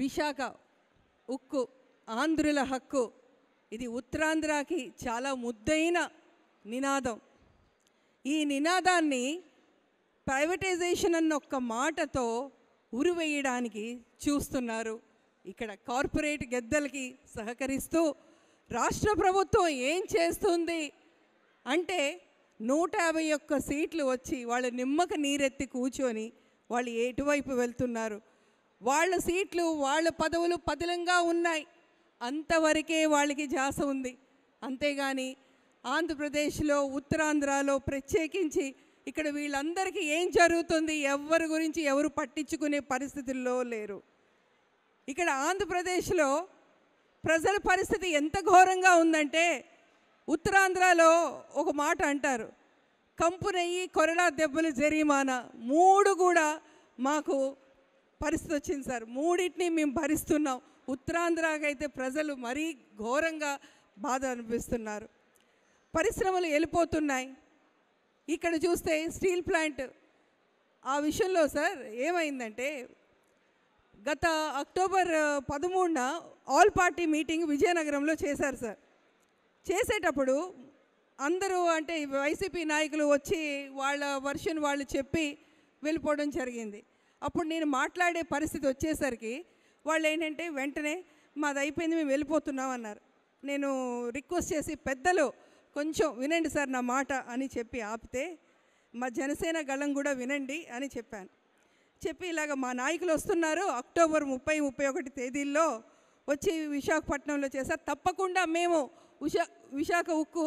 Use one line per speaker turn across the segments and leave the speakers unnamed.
విశాఖ ఉక్కు ఆంధ్రుల హక్కు ఇది ఉత్తరాంధ్రకి చాలా ముద్దైన నినాదం ఈ నినాదాన్ని ప్రైవేటైజేషన్ అన్న ఒక్క మాటతో ఉరివేయడానికి చూస్తున్నారు ఇక్కడ కార్పొరేట్ గెద్దలకి సహకరిస్తూ రాష్ట్ర ప్రభుత్వం ఏం చేస్తుంది అంటే నూట యాభై ఒక్క సీట్లు వచ్చి వాళ్ళ నిమ్మక నీరెత్తి కూర్చొని వాళ్ళు ఎటువైపు వెళ్తున్నారు వాళ్ళ సీట్లు వాళ్ళ పదవులు పదిలంగా ఉన్నాయి అంతవరకే వాళ్ళకి జాస ఉంది అంతేగాని ఆంధ్రప్రదేశ్లో ఉత్తరాంధ్రలో ప్రత్యేకించి ఇక్కడ వీళ్ళందరికీ ఏం జరుగుతుంది ఎవరి గురించి ఎవరు పట్టించుకునే పరిస్థితుల్లో లేరు ఇక్కడ ఆంధ్రప్రదేశ్లో ప్రజల పరిస్థితి ఎంత ఘోరంగా ఉందంటే ఉత్తరాంధ్రలో ఒక మాట అంటారు కంపునెయ్యి కొరడా దెబ్బలు జరిమానా మూడు కూడా మాకు పరిస్థితి వచ్చింది సార్ మూడింటిని మేము భరిస్తున్నాం ఉత్తరాంధ్రకైతే ప్రజలు మరీ ఘోరంగా బాధ అనిపిస్తున్నారు పరిశ్రమలు వెళ్ళిపోతున్నాయి ఇక్కడ చూస్తే స్టీల్ ప్లాంట్ ఆ విషయంలో సార్ ఏమైందంటే గత అక్టోబర్ పదమూడున ఆల్ పార్టీ మీటింగ్ విజయనగరంలో చేశారు సార్ చేసేటప్పుడు అందరూ అంటే వైసీపీ నాయకులు వచ్చి వాళ్ళ వర్షన్ వాళ్ళు చెప్పి వెళ్ళిపోవడం జరిగింది అప్పుడు నేను మాట్లాడే పరిస్థితి వచ్చేసరికి వాళ్ళు ఏంటంటే వెంటనే మాది అయిపోయింది మేము వెళ్ళిపోతున్నాం అన్నారు నేను రిక్వెస్ట్ చేసి పెద్దలు కొంచెం వినండి సార్ నా మాట అని చెప్పి ఆపితే మా జనసేన గళం కూడా వినండి అని చెప్పాను చెప్పి ఇలాగ మా నాయకులు వస్తున్నారు అక్టోబర్ ముప్పై ముప్పై ఒకటి తేదీల్లో వచ్చి విశాఖపట్నంలో చేశారు తప్పకుండా మేము విశా విశాఖ ఉక్కు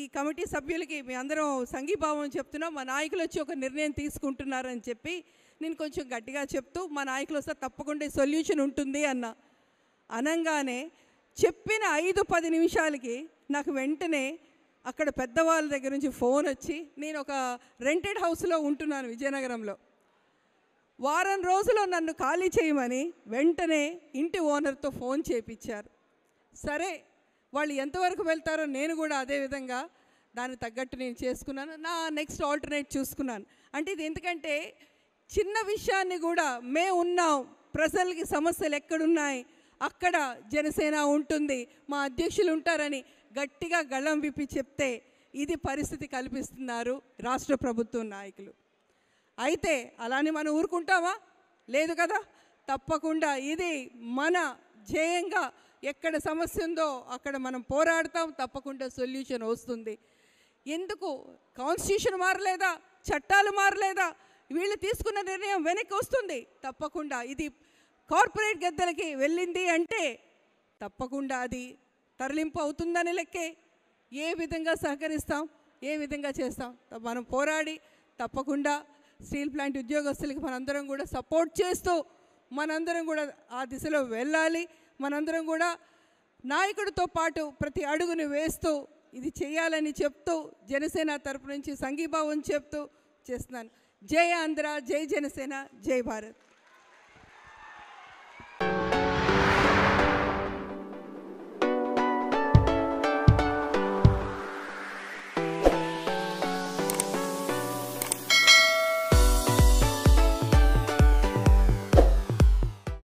ఈ కమిటీ సభ్యులకి మీ అందరం సంఘీభావం చెప్తున్నాం మా నాయకులు వచ్చి ఒక నిర్ణయం తీసుకుంటున్నారని చెప్పి నేను కొంచెం గట్టిగా చెప్తూ మా నాయకులు వస్తే తప్పకుండా సొల్యూషన్ ఉంటుంది అన్న అనంగానే చెప్పిన ఐదు పది నిమిషాలకి నాకు వెంటనే అక్కడ పెద్దవాళ్ళ దగ్గర నుంచి ఫోన్ వచ్చి నేను ఒక రెంటెడ్ హౌస్లో ఉంటున్నాను విజయనగరంలో వారం రోజులు నన్ను ఖాళీ చేయమని వెంటనే ఇంటి ఓనర్తో ఫోన్ చేపించారు సరే వాళ్ళు ఎంతవరకు వెళ్తారో నేను కూడా అదే విధంగా దానికి తగ్గట్టు నేను చేసుకున్నాను నా నెక్స్ట్ ఆల్టర్నేట్ చూసుకున్నాను అంటే ఇది ఎందుకంటే చిన్న విషయాన్ని కూడా మే ఉన్నాం ప్రజలకి సమస్యలు ఎక్కడున్నాయి అక్కడ జనసేన ఉంటుంది మా అధ్యక్షులు ఉంటారని గట్టిగా గళం విప్పి చెప్తే ఇది పరిస్థితి కల్పిస్తున్నారు రాష్ట్ర ప్రభుత్వం నాయకులు అయితే అలానే మనం ఊరుకుంటామా లేదు కదా తప్పకుండా ఇది మన ధ్యేయంగా ఎక్కడ సమస్య ఉందో అక్కడ మనం పోరాడతాం తప్పకుండా సొల్యూషన్ వస్తుంది ఎందుకు కాన్స్టిట్యూషన్ మారలేదా చట్టాలు మారలేదా వీళ్ళు తీసుకున్న నిర్ణయం వెనక్కి వస్తుంది తప్పకుండా ఇది కార్పొరేట్ గద్దెలకి వెళ్ళింది అంటే తప్పకుండా అది తరలింపు అవుతుందని లెక్కే ఏ విధంగా సహకరిస్తాం ఏ విధంగా చేస్తాం మనం పోరాడి తప్పకుండా స్టీల్ ప్లాంట్ ఉద్యోగస్తులకి మనందరం కూడా సపోర్ట్ చేస్తూ మనందరం కూడా ఆ దిశలో వెళ్ళాలి మనందరం కూడా నాయకుడితో పాటు ప్రతి అడుగును వేస్తూ ఇది చేయాలని చెప్తూ జనసేన తరపు నుంచి సంఘీభావం చెప్తూ చేస్తున్నాను జై ఆంధ్ర జై జనసేన జై భారత్